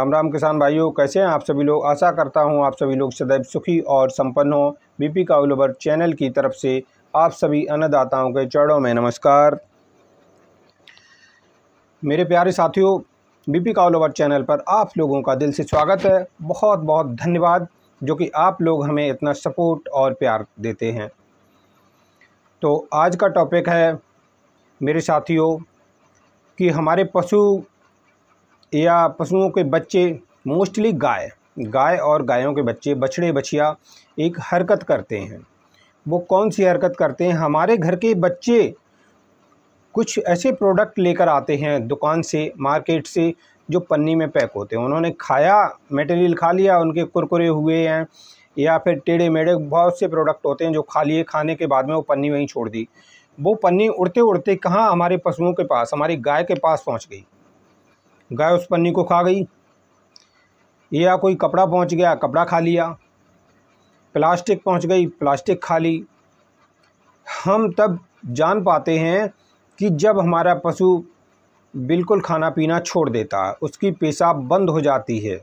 राम राम किसान भाइयों कैसे हैं आप सभी लोग आशा करता हूं आप सभी लोग सदैव सुखी और संपन्न हों बीपी कावलोबर चैनल की तरफ से आप सभी अन्नदाताओं के चरणों में नमस्कार मेरे प्यारे साथियों बीपी कावलोबर चैनल पर आप लोगों का दिल से स्वागत है बहुत बहुत धन्यवाद जो कि आप लोग हमें इतना सपोर्ट और प्यार देते हैं तो आज का टॉपिक है मेरे साथियों कि हमारे पशु या पशुओं के बच्चे मोस्टली गाय गाय और गायों के बच्चे बछड़े बछिया एक हरकत करते हैं वो कौन सी हरकत करते हैं हमारे घर के बच्चे कुछ ऐसे प्रोडक्ट लेकर आते हैं दुकान से मार्केट से जो पन्नी में पैक होते हैं उन्होंने खाया मटेरियल खा लिया उनके कुरकुरे हुए हैं या फिर टेढ़े मेढ़े बहुत से प्रोडक्ट होते हैं जो खा लिए खाने के बाद में वो पन्नी वहीं छोड़ दी वो पन्नी उड़ते उड़ते कहाँ हमारे पशुओं के पास हमारी गाय के पास पहुँच गई गाय उस पन्नी को खा गई या कोई कपड़ा पहुंच गया कपड़ा खा लिया प्लास्टिक पहुंच गई प्लास्टिक खा ली हम तब जान पाते हैं कि जब हमारा पशु बिल्कुल खाना पीना छोड़ देता है उसकी पेशाब बंद हो जाती है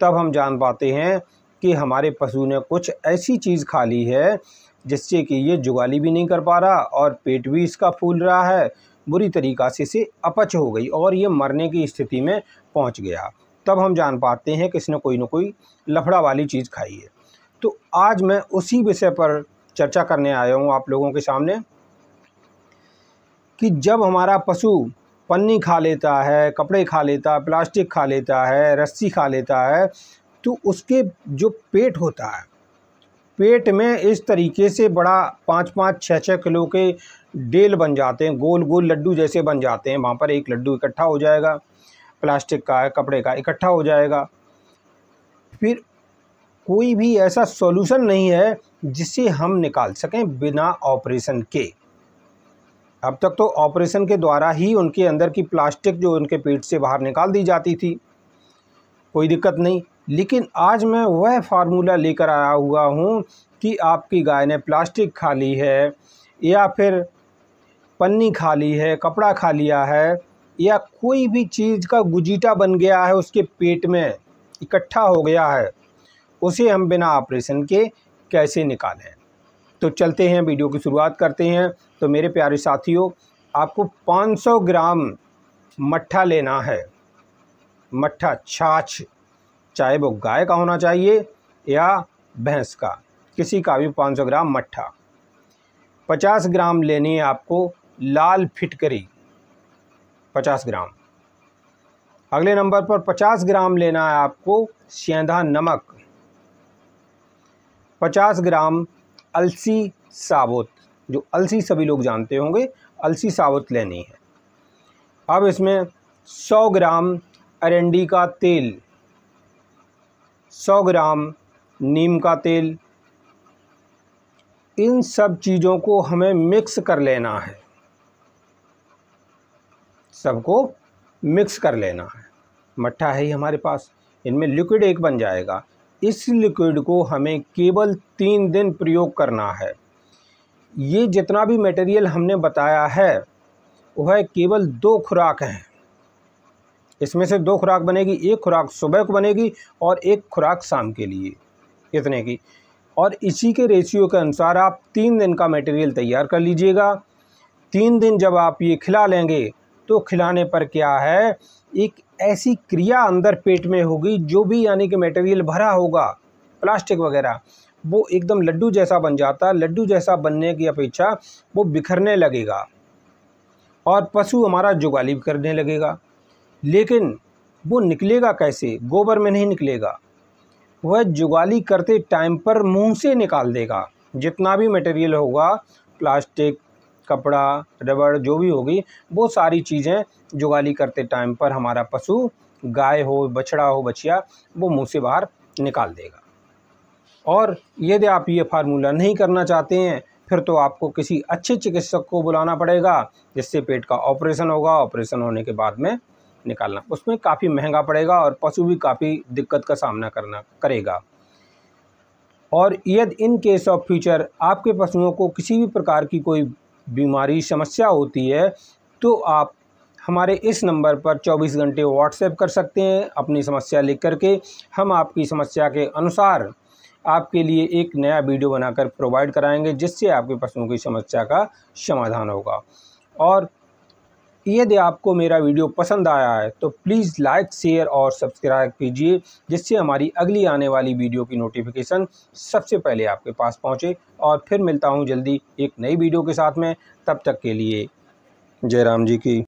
तब हम जान पाते हैं कि हमारे पशु ने कुछ ऐसी चीज़ खा ली है जिससे कि ये जुगाली भी नहीं कर पा रहा और पेट भी इसका फूल रहा है बुरी तरीक़ा से इसे अपच हो गई और ये मरने की स्थिति में पहुँच गया तब हम जान पाते हैं कि इसने कोई ना कोई लफड़ा वाली चीज़ खाई है तो आज मैं उसी विषय पर चर्चा करने आया हूँ आप लोगों के सामने कि जब हमारा पशु पन्नी खा लेता है कपड़े खा लेता है प्लास्टिक खा लेता है रस्सी खा लेता है तो उसके जो पेट होता है पेट में इस तरीके से बड़ा पाँच पाँच छः छः किलो के डेल बन जाते हैं गोल गोल लड्डू जैसे बन जाते हैं वहाँ पर एक लड्डू इकट्ठा हो जाएगा प्लास्टिक का है कपड़े का इकट्ठा हो जाएगा फिर कोई भी ऐसा सॉल्यूशन नहीं है जिसे हम निकाल सकें बिना ऑपरेशन के अब तक तो ऑपरेशन के द्वारा ही उनके अंदर की प्लास्टिक जो उनके पेट से बाहर निकाल दी जाती थी कोई दिक्कत नहीं लेकिन आज मैं वह फार्मूला लेकर आया हुआ हूँ कि आपकी गाय ने प्लास्टिक खा ली है या फिर पन्नी खा ली है कपड़ा खा लिया है या कोई भी चीज़ का गुजीटा बन गया है उसके पेट में इकट्ठा हो गया है उसे हम बिना ऑपरेशन के कैसे निकालें तो चलते हैं वीडियो की शुरुआत करते हैं तो मेरे प्यारे साथियों आपको 500 ग्राम मट्ठा लेना है मट्ठा छाछ चाहे वो गाय का होना चाहिए या भैंस का किसी का भी 500 ग्राम मट्ठा 50 ग्राम लेनी है आपको लाल फिटकरी 50 ग्राम अगले नंबर पर 50 ग्राम लेना है आपको सेंधा नमक 50 ग्राम अलसी साबुत जो अलसी सभी लोग जानते होंगे अलसी साबुत लेनी है अब इसमें 100 ग्राम अरंडी का तेल सौ ग्राम नीम का तेल इन सब चीज़ों को हमें मिक्स कर लेना है सबको मिक्स कर लेना है मट्ठा है ही हमारे पास इनमें लिक्विड एक बन जाएगा इस लिक्विड को हमें केवल तीन दिन प्रयोग करना है ये जितना भी मटेरियल हमने बताया है वह केवल दो खुराक हैं इसमें से दो खुराक बनेगी एक खुराक सुबह को बनेगी और एक खुराक शाम के लिए इतने की और इसी के रेशियो के अनुसार आप तीन दिन का मटेरियल तैयार कर लीजिएगा तीन दिन जब आप ये खिला लेंगे तो खिलाने पर क्या है एक ऐसी क्रिया अंदर पेट में होगी जो भी यानी कि मटेरियल भरा होगा प्लास्टिक वगैरह वो एकदम लड्डू जैसा बन जाता है लड्डू जैसा बनने की अपेक्षा वो बिखरने लगेगा और पशु हमारा जुगाली करने लगेगा लेकिन वो निकलेगा कैसे गोबर में नहीं निकलेगा वह जुगाली करते टाइम पर मुंह से निकाल देगा जितना भी मटेरियल होगा प्लास्टिक कपड़ा रबड़ जो भी होगी वो सारी चीज़ें जुगाली करते टाइम पर हमारा पशु गाय हो बछड़ा हो बछिया वो मुंह से बाहर निकाल देगा और यदि आप ये फार्मूला नहीं करना चाहते हैं फिर तो आपको किसी अच्छे चिकित्सक को बुलाना पड़ेगा जिससे पेट का ऑपरेशन होगा ऑपरेशन होने के बाद में निकालना उसमें काफ़ी महंगा पड़ेगा और पशु भी काफ़ी दिक्कत का सामना करना करेगा और यदि इन केस ऑफ फ्यूचर आपके पशुओं को किसी भी प्रकार की कोई बीमारी समस्या होती है तो आप हमारे इस नंबर पर 24 घंटे व्हाट्सएप कर सकते हैं अपनी समस्या लिख करके हम आपकी समस्या के अनुसार आपके लिए एक नया वीडियो बनाकर प्रोवाइड कराएंगे जिससे आपके पशुओं की समस्या का समाधान होगा और यदि आपको मेरा वीडियो पसंद आया है तो प्लीज़ लाइक शेयर और सब्सक्राइब कीजिए जिससे हमारी अगली आने वाली वीडियो की नोटिफिकेशन सबसे पहले आपके पास पहुँचे और फिर मिलता हूँ जल्दी एक नई वीडियो के साथ में तब तक के लिए जय राम जी की